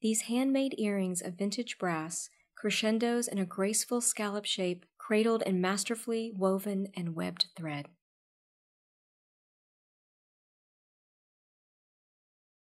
These handmade earrings of vintage brass, crescendos in a graceful scallop shape, cradled in masterfully woven and webbed thread.